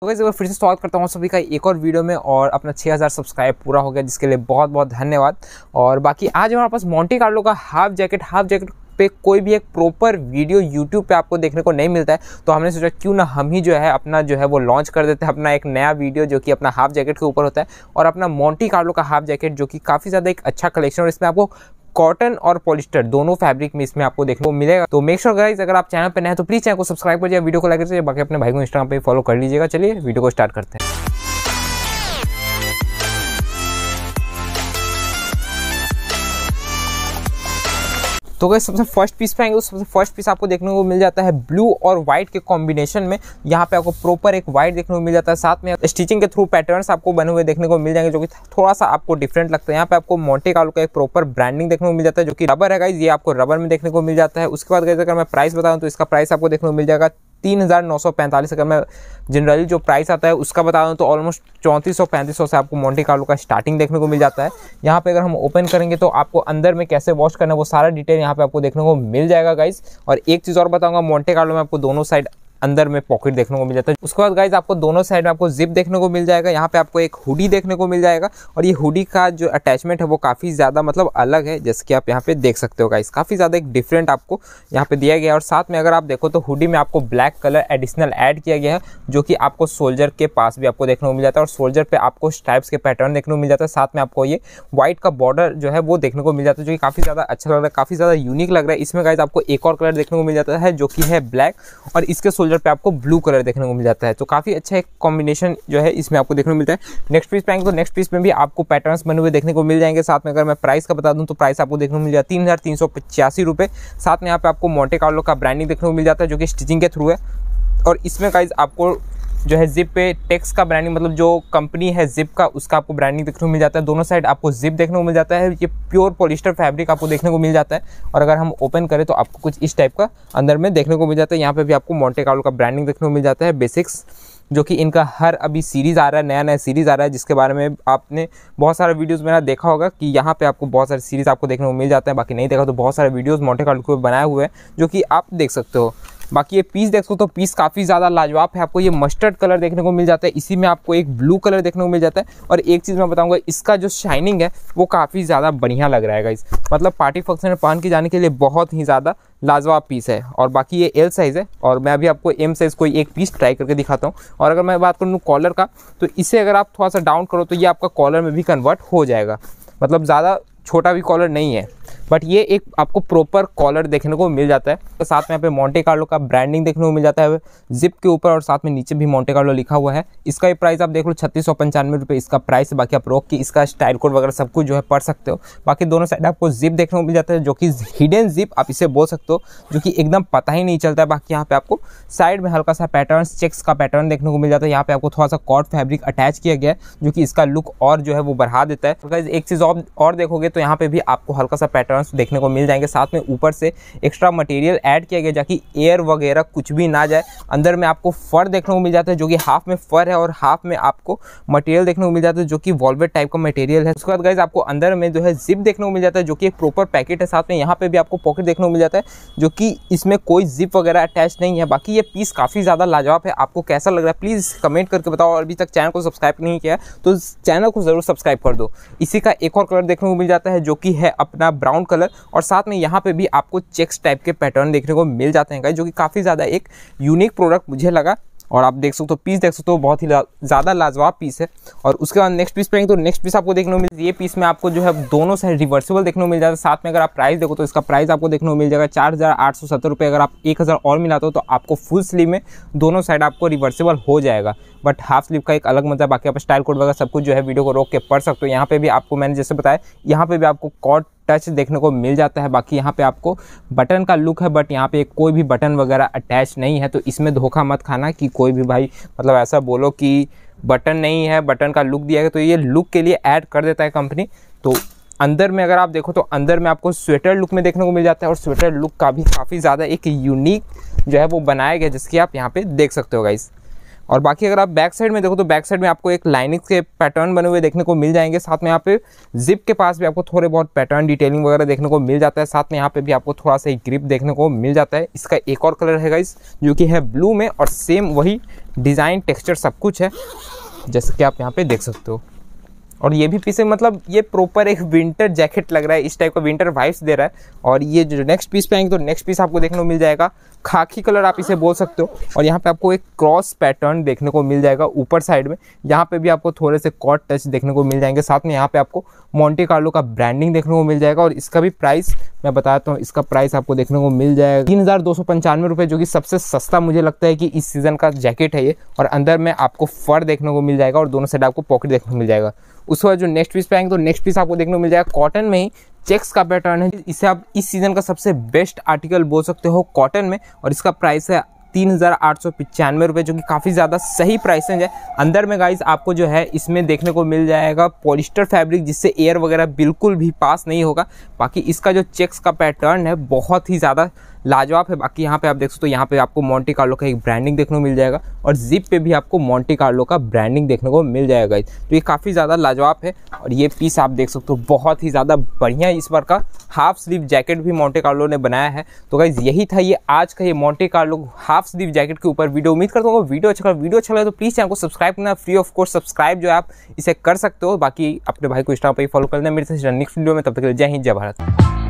तो वैसे फिर से स्वागत करता हूँ सभी का एक और वीडियो में और अपना 6000 सब्सक्राइब पूरा हो गया जिसके लिए बहुत बहुत धन्यवाद और बाकी आज हमारे पास मॉन्टी कार्लो का हाफ जैकेट हाफ जैकेट पे कोई भी एक प्रॉपर वीडियो यूट्यूब पे आपको देखने को नहीं मिलता है तो हमने सोचा क्यों ना हम ही जो है अपना जो है वो लॉन्च कर देते हैं अपना एक नया वीडियो जो कि अपना हाफ जैकेट के ऊपर होता है और अपना मॉन्टी कार्लो का हाफ जैकेट जो कि काफ़ी ज़्यादा एक अच्छा कलेक्शन और इसमें आपको कॉटन और पॉलिस्टर दोनों फैब्रिक में इसमें आपको देखने को मिलेगा तो मेक श्योर गाइज अगर आप चैनल पर नए तो प्लीज चैनल को सब्सक्राइब वीडियो को लाइक कर बाकी अपने भाई को इंस्टाग्राम पर फॉलो कर लीजिएगा चलिए वीडियो को स्टार्ट करते हैं तो अगर सबसे फर्स्ट पीस पे आएंगे तो सबसे फर्स्ट पीस आपको देखने को मिल जाता है ब्लू और व्हाइट के कॉम्बिनेशन में यहाँ पे आपको प्रॉपर एक व्हाइट देखने को मिल जाता है साथ में स्टिचिंग के थ्रू पैटर्न्स आपको बने हुए देखने को मिल जाएंगे जो कि थोड़ा सा आपको डिफरेंट लगता है यहाँ पे आपको मोटे कालो का एक प्रॉपर ब्रांडिंग देखने को मिल जाता है जो कि रबर है गाइज ये आपको रबर में देखने को मिल जाता है उसके बाद अगर मैं प्राइस बताऊँ तो इसका प्राइस आपको देखने को मिल जाएगा तीन हज़ार नौ सौ पैंतालीस अगर मैं जनरली जो प्राइस आता है उसका बता दूँ तो ऑलमोस्ट चौंतीस सौ पैंतीस सौ से आपको मोन्टे कार्लो का स्टार्टिंग देखने को मिल जाता है यहाँ पे अगर हम ओपन करेंगे तो आपको अंदर में कैसे वॉश करना है वो सारा डिटेल यहाँ पे आपको देखने को मिल जाएगा गाइस और एक चीज़ और बताऊँगा मोन्टे कार्लो में आपको दोनों साइड अंदर में पॉकेट देखने को मिल जाता है उसके बाद गाइज आपको दोनों साइड में आपको जिप देखने को मिल जाएगा यहाँ पे आपको एक हुडी देखने को मिल जाएगा और ये हुडी का जो अटैचमेंट है वो काफ़ी ज़्यादा मतलब अलग है जैसे कि आप यहाँ पे देख सकते हो गाइज काफ़ी ज़्यादा एक डिफरेंट आपको यहाँ पे दिया गया है और साथ में अगर आप देखो तो हुडी में आपको ब्लैक कलर एडिशनल ऐड किया गया है जो कि आपको सोल्जर के पास भी आपको देखने को मिल जाता है और सोल्जर पर आपको टाइप्स के पैटर्न देखने को मिल जाता है साथ में आपको ये व्हाइट का बॉर्डर जो है वो देखने को मिल जाता है जो कि काफ़ी ज़्यादा अच्छा लग रहा है काफ़ी ज़्यादा यूनिक लग रहा है इसमें गाइज आपको एक और कलर देखने को मिल जाता है जो कि है ब्लैक और इसके शोल्डर पे आपको ब्लू कलर देखने को मिल जाता है तो काफ़ी अच्छा एक कॉम्बिनेशन जो है इसमें आपको देखने को मिलता है नेक्स्ट पीस पाएंगे तो नेक्स्ट पीस में भी आपको पैटर्न बने हुए देखने को मिल जाएंगे साथ में अगर मैं प्राइस का बता दूँ तो प्राइस आपको देखने को मिल जाए तीन हज़ार तीन सौ पचासी रुपए साथ में यहाँ पे आपको मोटे कार्लो का ब्रांडिंग देखने को मिल जाता है जो कि स्टिचिंग के थ्रू है और इसमें गाइज आपको जो है जिप पे टेक्स का ब्रांडिंग मतलब जो कंपनी है जिप का उसका आपको ब्रांडिंग देखने को मिल जाता है दोनों साइड आपको जिप देखने को मिल जाता है ये प्योर पॉलिस्टर फैब्रिक आपको देखने को मिल जाता है और अगर हम ओपन करें तो आपको कुछ इस टाइप का अंदर में देखने को मिल जाता है यहाँ पर भी आपको मोटे कालो का ब्रांडिंग देखने को मिल जाता है बेसिक्स जो कि इनका हर अभी सीरीज़ आ रहा है नया नया सीरीज़ आ रहा है जिसके बारे में आपने बहुत सारे वीडियोस मेरा देखा होगा कि यहाँ पे आपको बहुत सारे सीरीज़ आपको देखने को मिल जाता है बाकी नहीं देखा तो बहुत सारे वीडियोस मोटे कार्ड को बनाए हुए हैं जो कि आप देख सकते हो बाकी ये पीस देख सकते हो पीस तो काफ़ी ज़्यादा लाजवाब है आपको ये मस्टर्ड कलर देखने को मिल जाता है इसी में आपको एक ब्लू कलर देखने को मिल जाता है और एक चीज़ मैं बताऊँगा इसका जो शाइनिंग है वो काफ़ी ज़्यादा बढ़िया लग रहा है इस मतलब पार्टी फंक्शन में पहन के जाने के लिए बहुत ही ज़्यादा लाजवाब पीस है और बाकी ये एल साइज़ है और मैं अभी आपको एम साइज़ कोई एक पीस ट्राई करके दिखाता हूँ और अगर मैं बात कर लूँ कॉलर का तो इसे अगर आप थोड़ा सा डाउन करो तो ये आपका कॉलर में भी कन्वर्ट हो जाएगा मतलब ज़्यादा छोटा भी कॉलर नहीं है बट ये एक आपको प्रॉपर कॉलर देखने को मिल जाता है तो साथ में यहाँ पे मोन्टे कार्लो का ब्रांडिंग देखने को मिल जाता है जिप के ऊपर और साथ में नीचे भी मोन्टे कार्लो लिखा हुआ है इसका भी प्राइस आप देख लो छत्तीस सौ पंचानवे रुपये इसका प्राइस है बाकी आप रोक की इसका स्टाइल कोड वगैरह सब कुछ जो है पढ़ सकते हो बाकी दोनों साइड आपको जिप देखने को मिल जाता है जो कि हिडन जिप आप इसे बोल सकते हो जो कि एकदम पता ही नहीं चलता है बाकी यहाँ पे आपको साइड में हल्का सा पैटर्न चेक्स का पैटर्न देखने को मिल जाता है यहाँ पे आपको थोड़ा सा कॉट फैब्रिक अटैच किया गया है जो कि इसका लुक और जो है वो बढ़ा देता है एक चीज़ और देखोगे तो यहाँ पे भी आपको हल्का सा पैटर्न पैटर्न्स देखने को मिल जाएंगे साथ में ऊपर से एक्स्ट्रा मटेरियल ऐड किया गया जाकि एयर वगैरह कुछ भी ना जाए अंदर में आपको फर देखने को मिल जाता है जो कि हाफ में फर है और हाफ में आपको मटेरियल देखने को मिल जाता है जो कि वॉलवेट टाइप का मटेरियल है उसके बाद गाइज आपको अंदर में जो है जिप देखने को मिल जाता है जो कि एक प्रॉपर पैकेट है साथ में यहाँ पर भी आपको पॉकेट देखने को मिल जाता है जो कि इसमें कोई जिप वगैरह अटैच नहीं है बाकी ये पीस काफ़ी ज़्यादा लाजवाब है आपको कैसा लग रहा है प्लीज़ कमेंट करके बताओ और अभी तक चैनल को सब्सक्राइब नहीं किया तो चैनल को ज़रूर सब्सक्राइब कर दो इसी का एक और कलर देखने को मिल जाता है जो कि है अपना ब्राउन कलर और साथ में यहाँ पे भी आपको चेक्स टाइप के पैटर्न देखने को मिल जाते हैं जो कि काफ़ी ज़्यादा एक यूनिक प्रोडक्ट मुझे लगा और आप देख सकते हो पीस देख सकते हो बहुत ही ज़्यादा लाजवाब पीस है और उसके बाद नेक्स्ट पीस पड़ेंगे तो नेक्स्ट पीस आपको देखने को मिल ये पीस में आपको जो है दोनों साइड रिवर्सिबल देखने को मिल जाता है साथ में अगर आप प्राइस देखो तो इसका प्राइस आपको देखने को मिल जाएगा चार हज़ार आठ सौ सत्तर रुपये अगर आप एक हज़ार और मिलाते हो तो आपको फुल स्लीव में दोनों साइड आपको रिवर्सिबल हो जाएगा बट हाफ स्लीव का एक अलग मतलब बाकी आप स्टाइल कोड वगैरह सब कुछ जो है वीडियो को रोक के पढ़ सकते हो यहाँ पे भी आपको मैंने जैसे बताया यहाँ पे भी आपको कॉट टच देखने को मिल जाता है बाकी यहाँ पे आपको बटन का लुक है बट यहाँ पे कोई भी बटन वगैरह अटैच नहीं है तो इसमें धोखा मत खाना कि कोई भी भाई मतलब ऐसा बोलो कि बटन नहीं है बटन का लुक दिया गया तो ये लुक के लिए ऐड कर देता है कंपनी तो अंदर में अगर आप देखो तो अंदर में आपको स्वेटर लुक में देखने को मिल जाता है और स्वेटर लुक का भी काफ़ी ज़्यादा एक यूनिक जो है वो बनाया गया जिसकी आप यहाँ पर देख सकते हो गाइज़ और बाकी अगर आप बैक साइड में देखो तो बैक साइड में आपको एक लाइनिंग के पैटर्न बने हुए देखने को मिल जाएंगे साथ में यहाँ पे जिप के पास भी आपको थोड़े बहुत पैटर्न डिटेलिंग वगैरह देखने को मिल जाता है साथ में यहाँ पे भी आपको थोड़ा सा ग्रिप देखने को मिल जाता है इसका एक और कलर है इस जो कि है ब्लू में और सेम वही डिज़ाइन टेक्स्चर सब कुछ है जैसे कि आप यहाँ पर देख सकते हो और ये भी पीस है मतलब ये प्रॉपर एक विंटर जैकेट लग रहा है इस टाइप का विंटर वाइब्स दे रहा है और ये जो नेक्स्ट पीस पे आएंगे तो नेक्स्ट पीस आपको देखने को मिल जाएगा खाकी कलर आप इसे बोल सकते हो और यहाँ पे आपको एक क्रॉस पैटर्न देखने को मिल जाएगा ऊपर साइड में यहाँ पे भी आपको थोड़े से कॉट टच देखने को मिल जाएंगे साथ में यहाँ पे आपको मोन्टे कार्लो का ब्रांडिंग देखने को मिल जाएगा और इसका भी प्राइस मैं बताता तो हूँ इसका प्राइस आपको देखने को मिल जाएगा तीन हज़ार दो सौ पंचानवे जो कि सबसे सस्ता मुझे लगता है कि इस सीज़न का जैकेट है ये और अंदर में आपको फर देखने को मिल जाएगा और दोनों साइड आपको पॉकेट देखने को मिल जाएगा उसके बाद जो नेक्स्ट पीस पे आएंगे तो नेक्स्ट पीस आपको देखने को मिल जाएगा कॉटन में ही चेक्स का पैटर्न है इसे आप इस सीज़न का सबसे बेस्ट आर्टिकल बोल सकते हो कॉटन में और इसका प्राइस है तीन हज़ार आठ सौ पचानवे रुपये जो कि काफ़ी ज़्यादा सही प्राइसेंज है अंदर में गाइज आपको जो है इसमें देखने को मिल जाएगा पॉलिस्टर फैब्रिक जिससे एयर वगैरह बिल्कुल भी पास नहीं होगा बाकी इसका जो चेक्स का पैटर्न है बहुत ही ज़्यादा लाजवाब है बाकी यहाँ पे आप देख सकते हो यहाँ पे आपको मॉन्टी कार्लो का एक ब्रांडिंग देखने को मिल जाएगा और जिप पे भी आपको मॉन्टी कार्लो का ब्रांडिंग देखने को मिल जाएगा तो ये काफ़ी ज़्यादा लाजवाब है और ये पीस आप देख सकते हो बहुत ही ज़्यादा बढ़िया इस बार का हाफ स्लीव जैकेट भी मॉन्टे कार्लो ने बनाया है तो गाइज यही था ये आज का ये मॉन्टे कार्लो हाफ आप सदीप जैकेट के ऊपर वीडियो उम्मीद करता हूँ वीडियो अच्छा वीडियो अच्छा लगा तो प्लीज़ चैनल को सब्सक्राइब करना फ्री ऑफ कोर्स सब्सक्राइब जो आप इसे कर सकते हो बाकी अपने भाई को इंस्टाग्राम पर फॉलो कर करना मेरे साथ नेक्स्ट वीडियो में तब तक जय हिंद जय भारत